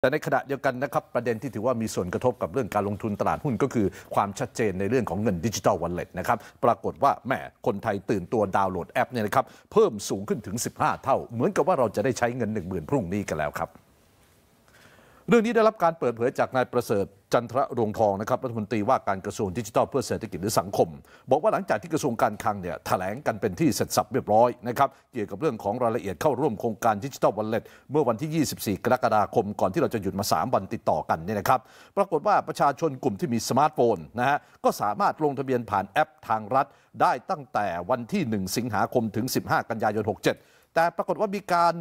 แต่ในขณะเดียวกันนะครับ ประเด็นที่ถือว่ามีส่วนกระทบกับเรื่องการลงทุนตลาดหุ้น ก็คือความชัดเจนในเรื่องของเงินดิจิตอลวอลเล็ตนะครับปรากฏว่าแหมคนไทยตื่นตัวดาวน์โหลดแอปเนี่ยนะครับ เพิ่มสูงขึ้นถึง 15 เท่า เหมือนกับว่าเราจะได้ใช้เงิน 1 0,000พรุ่งนี้กันแล้วครับ เรื่องนี้ได้รับการเปิดเผยจากนายประเสริฐจันทระรวงทองนะครับรัฐมนตรีว่าการกระทรวงดิจิทัล เพื่อเศรษฐกิจและสังคม บอกว่าหลังจากที่กระทรวงการคลังเนี่ยแถลงกันเป็นที่เสร็จสับเรียบร้อยนะครับเกี่ยวกับเรื่องของรายละเอียดเข้าร่วม โครงการดิจิทัลวันเล็ตเมื่อวันที่ 24 กรกฎาคมก่อนที่เราจะหยุดมา 3 วันติดต่อกันเนี่ยนะครับปรากฏว่าประชาชนกลุ่มที่มีสมาร์ทโฟนนะฮะก็สามารถลงทะเบียนผ่านแอปทางรัฐ ได้ตั้งแต่วันที่ 1 สิงหาคมถึง 15 กันยายน 67 แต่ปรากฏว่ามีการ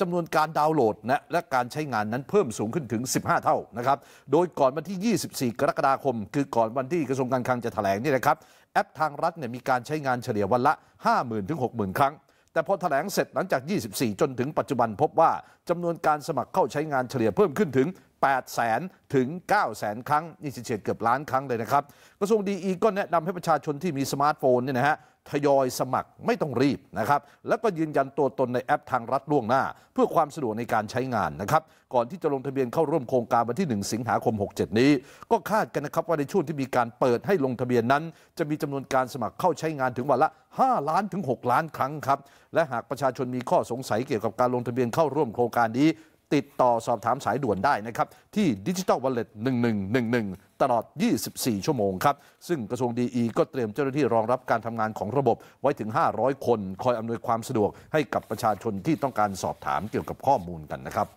จำนวนการดาวน์โหลดนะและการใช้งานนั้นเพิ่มสูงขึ้นถึง 15 เท่านะครับ โดยก่อนวันที่ 24 กรกฎาคม คือก่อนวันที่กระทรวงการคลังจะถแถลงนี่นะครับแอปทางรัฐเนี่ยมีการใช้งานเฉลี่ยวันละ 50,000ถึง60,000 ครั้ง แต่พอถแถลงเสร็จหลังจาก 24 จนถึงปัจจุบันพบว่าจำนวนการสมัครเข้าใช้งานเฉลี่ยเพิ่มขึ้นถึง 8 0 0 0 0ถึง9 0 0 0 ครั้งนี่เฉียดเกือบล้านครั้งเลยนะครับกระทรวงดีอีก็แนะนำให้ประชาชนที่มีสมาร์ทโฟนเนี่ยนะฮะทยอยสมัครไม่ต้องรีบนะครับแล้วก็ยืนยันตัวตนในแอปทางรัฐล่วงหน้า เพื่อความสะดวกในการใช้งานนะครับก่อนที่จะลงทะเบียนเข้าร่วมโครงการ วันที่ 1 สิงหาคม 67 นี้ ก็คาดกันนะครับว่าในช่วงที่มีการเปิดให้ลงทะเบียนนั้น จะมีจำนวนการสมัครเข้าใช้งานถึงวันละ 5 ล้านถึง 6 ล้านครั้งครับและหากประชาชนมีข้อสงสัยเกี่ยวกับการลงทะเบียนเข้าร่วมโครงการนี้ติดต่อสอบถามสายด่วนได้นะครับ ที่ดิจิ t a l Wallet 1111 ตลอด 24 ชั่วโมงครับ ซึ่งกระทรวงดีก็เตรียมเจ้าหน้าที่รองรับการทำงานของระบบไว้ถึง 500 คนคอยอำนวยความสะดวก ให้กับประชาชนที่ต้องการสอบถามเกี่ยวกับข้อมูลกันนะครับ